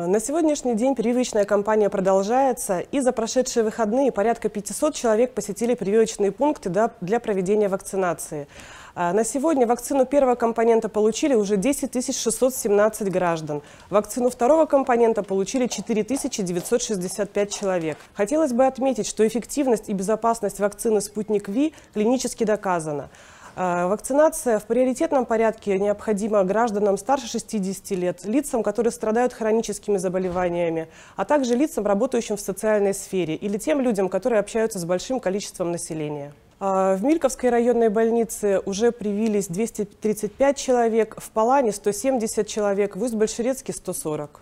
Э, на сегодняшний день прививочная кампания продолжается, и за прошедшие выходные порядка 500 человек посетили прививочные пункты для проведения вакцинации. Э, на сегодня вакцину первого компонента получили уже 10 617 граждан. Вакцину второго компонента получили 4 965 человек. Хотелось бы отметить, что эффективность и безопасность вакцины «Спутник Ви» клинически доказана. Э, вакцинация в приоритетном порядке необходима гражданам старше 60 лет, лицам, которые страдают хроническими заболеваниями, а также лицам, работающим в социальной сфере или тем людям, которые общаются с большим количеством населения. Э, в Мильковской районной больнице уже привились 235 человек, в Палане 170 человек, в усть 140.